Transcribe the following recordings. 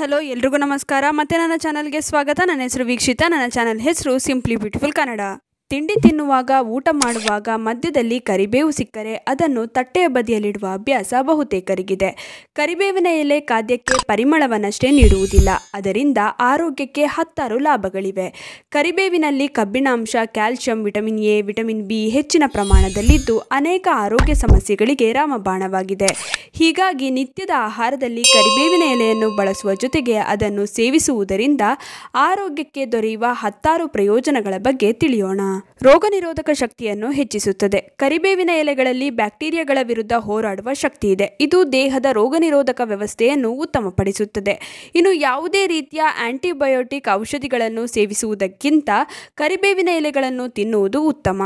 hello ಎಲ್ರಿಗೂ ನಮಸ್ಕಾರ ಮತ್ತು ನನ್ನ ಚಾನಲ್ಗೆ ಸ್ವಾಗತ ನನ್ನ ಹೆಸರು ವೀಕ್ಷಿತ ನನ್ನ ಚಾನಲ್ ಹೆಸರು ಸಿಂಪ್ಲಿ ಬ್ಯೂಟಿಫುಲ್ ಕನ್ನಡ ತಿಂಡಿ ತಿನ್ನುವಾಗ ಊಟ ಮಾಡುವಾಗ ಮಧ್ಯದಲ್ಲಿ ಕರಿಬೇವು ಸಿಕ್ಕರೆ ಅದನ್ನು ತಟ್ಟೆಯ ಬದಿಯಲ್ಲಿಡುವ ಅಭ್ಯಾಸ ಬಹುತೇಕರಿಗಿದೆ ಕರಿಬೇವಿನ ಎಲೆ ಖಾದ್ಯಕ್ಕೆ ಪರಿಮಳವನ್ನಷ್ಟೇ ನೀಡುವುದಿಲ್ಲ ಅದರಿಂದ ಆರೋಗ್ಯಕ್ಕೆ ಹತ್ತಾರು ಲಾಭಗಳಿವೆ ಕರಿಬೇವಿನಲ್ಲಿ ಕಬ್ಬಿಣಾಂಶ calcium vitamin A vitamin B ಹೆಚ್ಚಿನ ಪ್ರಮಾಣದಲ್ಲಿದ್ದು ಅನೇಕ ಆರೋಗ್ಯ ಸಮಸ್ಯೆಗಳಿಗೆ ರಾಮಬಾಣವಾಗಿದೆ ಹೀಗಾಗಿ ನಿತ್ಯದ ಆಹಾರದಲ್ಲಿ ಕರಿಬೇವಿನ ಎಲೆಯನ್ನು ಬಳಸುವ ಜೊತೆಗೆ ಅದನ್ನು ಸೇವಿಸುವುದರಿಂದ ಆರೋಗ್ಯಕ್ಕೆ ದೊರೆಯುವ ಹತ್ತಾರು ಪ್ರಯೋಜನಗಳ ಬಗ್ಗೆ ತಿಳಿಯೋಣ ರೋಗ ನಿರೋಧಕ ಶಕ್ತಿಯನ್ನು ಹೆಚ್ಚಿಸುತ್ತದೆ ಕರಿಬೇವಿನ ಎಲೆಗಳಲ್ಲಿ ಬ್ಯಾಕ್ಟೀರಿಯಾಗಳ ವಿರುದ್ಧ ಹೋರಾಡುವ ಶಕ್ತಿ ಇದೆ ಇದು ದೇಹದ ರೋಗ ನಿರೋಧಕ ವ್ಯವಸ್ಥೆಯನ್ನು ಉತ್ತಮಪಡಿಸುತ್ತದೆ ಇನ್ನು ಯಾವುದೇ ರೀತಿಯ ಆಂಟಿಬಯೋಟಿಕ್ ಔಷಧಿಗಳನ್ನು ಸೇವಿಸುವುದಕ್ಕಿಂತ ಕರಿಬೇವಿನ ಎಲೆಗಳನ್ನು ತಿನ್ನುವುದು ಉತ್ತಮ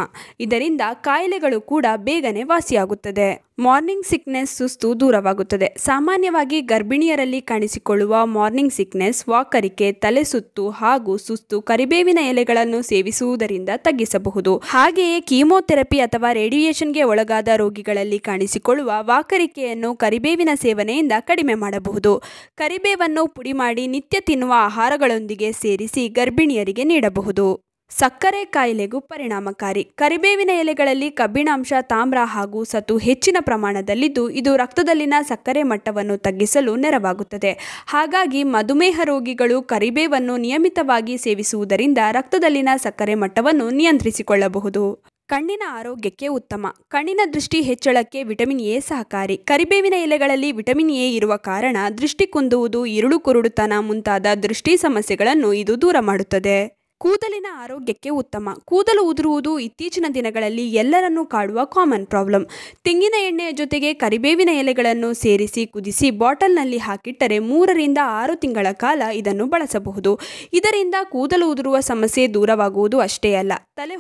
ಇದರಿಂದ ಕಾಯಿಲೆಗಳು ಕೂಡ ಬೇಗನೆ ವಾಸಿಯಾಗುತ್ತದೆ ಮಾರ್ನಿಂಗ್ ಸಿಕ್ನೆಸ್ ಸುಸ್ತು ದೂರವಾಗುತ್ತದೆ ಸಾಮಾನ್ಯವಾಗಿ ಗರ್ಭಿಣಿಯರಲ್ಲಿ ಕಾಣಿಸಿಕೊಳ್ಳುವ ಮಾರ್ನಿಂಗ್ ಸಿಕ್ನೆಸ್ ವಾಕರಿಕೆ ತಲೆ ಸುತ್ತು ಹಾಗೂ ಸುಸ್ತು ಕರಿಬೇವಿನ ಎಲೆಗಳನ್ನು ಸೇವಿಸುವುದರಿಂದ ತಗ್ಗಿಸಬಹುದು ಹಾಗೆಯೇ ಕೀಮೋಥೆರಪಿ ಅಥವಾ ರೇಡಿಯೇಷನ್ಗೆ ಒಳಗಾದ ರೋಗಿಗಳಲ್ಲಿ ಕಾಣಿಸಿಕೊಳ್ಳುವ ವಾಕರಿಕೆಯನ್ನು ಕರಿಬೇವಿನ ಸೇವನೆಯಿಂದ ಕಡಿಮೆ ಮಾಡಬಹುದು ಕರಿಬೇವನ್ನು ಪುಡಿ ಮಾಡಿ ನಿತ್ಯ ತಿನ್ನುವ ಆಹಾರಗಳೊಂದಿಗೆ ಸೇರಿಸಿ ಗರ್ಭಿಣಿಯರಿಗೆ ನೀಡಬಹುದು ಸಕ್ಕರೆ ಕಾಯಿಲೆಗೂ ಪರಿಣಾಮಕಾರಿ ಕರಿಬೇವಿನ ಎಲೆಗಳಲ್ಲಿ ಕಬ್ಬಿಣಾಂಶ ತಾಮ್ರ ಹಾಗೂ ಸತು ಹೆಚ್ಚಿನ ಪ್ರಮಾಣದಲ್ಲಿದ್ದು ಇದು ರಕ್ತದಲ್ಲಿನ ಸಕ್ಕರೆ ಮಟ್ಟವನ್ನು ತಗ್ಗಿಸಲು ನೆರವಾಗುತ್ತದೆ ಹಾಗಾಗಿ ಮಧುಮೇಹ ರೋಗಿಗಳು ಕರಿಬೇವನ್ನು ನಿಯಮಿತವಾಗಿ ಸೇವಿಸುವುದರಿಂದ ರಕ್ತದಲ್ಲಿನ ಸಕ್ಕರೆ ಮಟ್ಟವನ್ನು ನಿಯಂತ್ರಿಸಿಕೊಳ್ಳಬಹುದು ಕಣ್ಣಿನ ಆರೋಗ್ಯಕ್ಕೆ ಉತ್ತಮ ಕಣ್ಣಿನ ದೃಷ್ಟಿ ಹೆಚ್ಚಳಕ್ಕೆ ವಿಟಮಿನ್ ಎ ಸಹಕಾರಿ ಕರಿಬೇವಿನ ಎಲೆಗಳಲ್ಲಿ ವಿಟಮಿನ್ ಎ ಇರುವ ಕಾರಣ ದೃಷ್ಟಿ ಕುಂದುವುದು ಇರುಳು ಕುರುಡುತನ ಮುಂತಾದ ದೃಷ್ಟಿ ಸಮಸ್ಯೆಗಳನ್ನು ಇದು ದೂರ ಮಾಡುತ್ತದೆ ಕೂದಲಿನ ಆರೋಗ್ಯಕ್ಕೆ ಉತ್ತಮ ಕೂದಲು ಉದುರುವುದು ಇತ್ತೀಚಿನ ದಿನಗಳಲ್ಲಿ ಎಲ್ಲರನ್ನೂ ಕಾಡುವ ಕಾಮನ್ ಪ್ರಾಬ್ಲಮ್ ತೆಂಗಿನ ಎಣ್ಣೆಯ ಜೊತೆಗೆ ಕರಿಬೇವಿನ ಎಲೆಗಳನ್ನು ಸೇರಿಸಿ ಕುದಿಸಿ ಬಾಟಲ್ನಲ್ಲಿ ಹಾಕಿಟ್ಟರೆ ಮೂರರಿಂದ ಆರು ತಿಂಗಳ ಕಾಲ ಇದನ್ನು ಬಳಸಬಹುದು ಇದರಿಂದ ಕೂದಲು ಉದುರುವ ಸಮಸ್ಯೆ ದೂರವಾಗುವುದು ಅಷ್ಟೇ ಅಲ್ಲ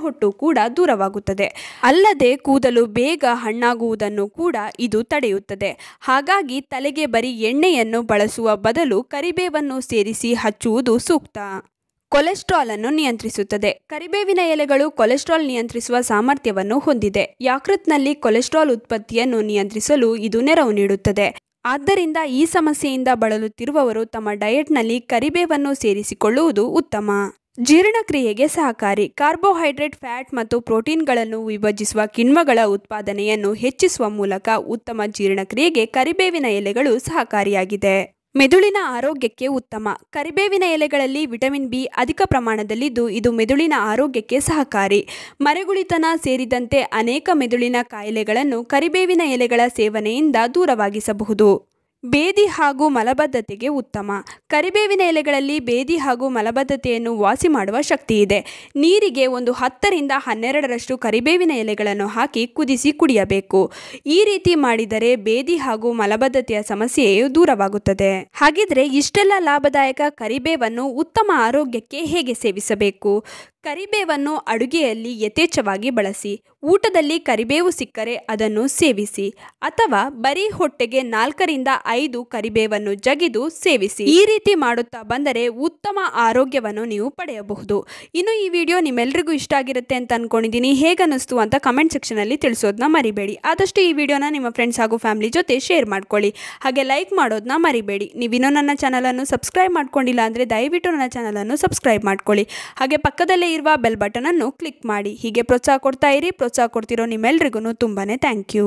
ಹೊಟ್ಟು ಕೂಡ ದೂರವಾಗುತ್ತದೆ ಅಲ್ಲದೆ ಕೂದಲು ಬೇಗ ಹಣ್ಣಾಗುವುದನ್ನು ಕೂಡ ಇದು ತಡೆಯುತ್ತದೆ ಹಾಗಾಗಿ ತಲೆಗೆ ಬರೀ ಎಣ್ಣೆಯನ್ನು ಬಳಸುವ ಬದಲು ಕರಿಬೇವನ್ನು ಸೇರಿಸಿ ಹಚ್ಚುವುದು ಸೂಕ್ತ ಕೊಲೆಸ್ಟ್ರಾಲ್ ಅನ್ನು ನಿಯಂತ್ರಿಸುತ್ತದೆ ಕರಿಬೇವಿನ ಎಲೆಗಳು ಕೊಲೆಸ್ಟ್ರಾಲ್ ನಿಯಂತ್ರಿಸುವ ಸಾಮರ್ಥ್ಯವನ್ನು ಹೊಂದಿದೆ ಯಾಕೃತ್ನಲ್ಲಿ ಕೊಲೆಸ್ಟ್ರಾಲ್ ಉತ್ಪತ್ತಿಯನ್ನು ನಿಯಂತ್ರಿಸಲು ಇದು ನೆರವು ನೀಡುತ್ತದೆ ಆದ್ದರಿಂದ ಈ ಸಮಸ್ಯೆಯಿಂದ ಬಳಲುತ್ತಿರುವವರು ತಮ್ಮ ಡಯೆಟ್ನಲ್ಲಿ ಕರಿಬೇವನ್ನು ಸೇರಿಸಿಕೊಳ್ಳುವುದು ಉತ್ತಮ ಜೀರ್ಣಕ್ರಿಯೆಗೆ ಸಹಕಾರಿ ಕಾರ್ಬೋಹೈಡ್ರೇಟ್ ಫ್ಯಾಟ್ ಮತ್ತು ಪ್ರೋಟೀನ್ಗಳನ್ನು ವಿಭಜಿಸುವ ಕಿಣ್ವಗಳ ಉತ್ಪಾದನೆಯನ್ನು ಹೆಚ್ಚಿಸುವ ಮೂಲಕ ಉತ್ತಮ ಜೀರ್ಣಕ್ರಿಯೆಗೆ ಕರಿಬೇವಿನ ಎಲೆಗಳು ಸಹಕಾರಿಯಾಗಿದೆ ಮೆದುಳಿನ ಆರೋಗ್ಯಕ್ಕೆ ಉತ್ತಮ ಕರಿಬೇವಿನ ಎಲೆಗಳಲ್ಲಿ ವಿಟಮಿನ್ ಬಿ ಅಧಿಕ ಪ್ರಮಾಣದಲ್ಲಿದ್ದು ಇದು ಮೆದುಳಿನ ಆರೋಗ್ಯಕ್ಕೆ ಸಹಕಾರಿ ಮರೆಗುಳಿತನ ಸೇರಿದಂತೆ ಅನೇಕ ಮೆದುಳಿನ ಕಾಯಿಲೆಗಳನ್ನು ಕರಿಬೇವಿನ ಎಲೆಗಳ ಸೇವನೆಯಿಂದ ದೂರವಾಗಿಸಬಹುದು ಬೇದಿ ಹಾಗೂ ಮಲಬದ್ಧತೆಗೆ ಉತ್ತಮ ಕರಿಬೇವಿನ ಎಲೆಗಳಲ್ಲಿ ಬೇದಿ ಹಾಗೂ ಮಲಬದ್ಧತೆಯನ್ನು ವಾಸಿ ಮಾಡುವ ಶಕ್ತಿ ಇದೆ ನೀರಿಗೆ ಒಂದು ಹತ್ತರಿಂದ ಹನ್ನೆರಡರಷ್ಟು ಕರಿಬೇವಿನ ಎಲೆಗಳನ್ನು ಹಾಕಿ ಕುದಿಸಿ ಕುಡಿಯಬೇಕು ಈ ರೀತಿ ಮಾಡಿದರೆ ಬೇದಿ ಹಾಗೂ ಮಲಬದ್ಧತೆಯ ಸಮಸ್ಯೆಯು ದೂರವಾಗುತ್ತದೆ ಹಾಗಿದ್ರೆ ಇಷ್ಟೆಲ್ಲ ಲಾಭದಾಯಕ ಕರಿಬೇವನ್ನು ಉತ್ತಮ ಆರೋಗ್ಯಕ್ಕೆ ಹೇಗೆ ಸೇವಿಸಬೇಕು ಕರಿಬೇವನ್ನು ಅಡುಗೆಯಲ್ಲಿ ಯಥೇಚ್ಛವಾಗಿ ಬಳಸಿ ಊಟದಲ್ಲಿ ಕರಿಬೇವು ಸಿಕ್ಕರೆ ಅದನ್ನು ಸೇವಿಸಿ ಅಥವಾ ಬರೀ ಹೊಟ್ಟೆಗೆ ನಾಲ್ಕರಿಂದ ಐದು ಕರಿಬೇವನ್ನು ಜಗಿದು ಸೇವಿಸಿ ಈ ರೀತಿ ಮಾಡುತ್ತಾ ಬಂದರೆ ಉತ್ತಮ ಆರೋಗ್ಯವನ್ನು ನೀವು ಪಡೆಯಬಹುದು ಇನ್ನು ಈ ವಿಡಿಯೋ ನಿಮ್ಮೆಲ್ಲರಿಗೂ ಇಷ್ಟ ಆಗಿರುತ್ತೆ ಅಂತ ಅನ್ಕೊಂಡಿದ್ದೀನಿ ಹೇಗನ್ನಿಸ್ತು ಅಂತ ಕಮೆಂಟ್ ಸೆಕ್ಷನಲ್ಲಿ ತಿಳಿಸೋದನ್ನ ಮರಿಬೇಡಿ ಆದಷ್ಟು ಈ ವಿಡಿಯೋನ ನಿಮ್ಮ ಫ್ರೆಂಡ್ಸ್ ಹಾಗೂ ಫ್ಯಾಮಿಲಿ ಜೊತೆ ಶೇರ್ ಮಾಡ್ಕೊಳ್ಳಿ ಹಾಗೆ ಲೈಕ್ ಮಾಡೋದನ್ನ ಮರಿಬೇಡಿ ನೀವಿನ್ನೂ ನನ್ನ ಚಾನಲನ್ನು ಸಬ್ಸ್ಕ್ರೈಬ್ ಮಾಡ್ಕೊಂಡಿಲ್ಲ ಅಂದರೆ ದಯವಿಟ್ಟು ನನ್ನ ಚಾನಲನ್ನು ಸಬ್ಸ್ಕ್ರೈಬ್ ಮಾಡ್ಕೊಳ್ಳಿ ಹಾಗೆ ಪಕ್ಕದಲ್ಲೇ ಇರುವ ಬೆಲ್ ಅನ್ನು ಕ್ಲಿಕ್ ಮಾಡಿ ಹೀಗೆ ಪ್ರೋತ್ಸಾಹ ಕೊಡ್ತಾ ಇರಿ ಪ್ರೋತ್ಸಾಹ ಕೊಡ್ತಿರೋ ನಿಮ್ಮೆಲ್ರಿಗೂ ತುಂಬಾನೇ ಥ್ಯಾಂಕ್ ಯು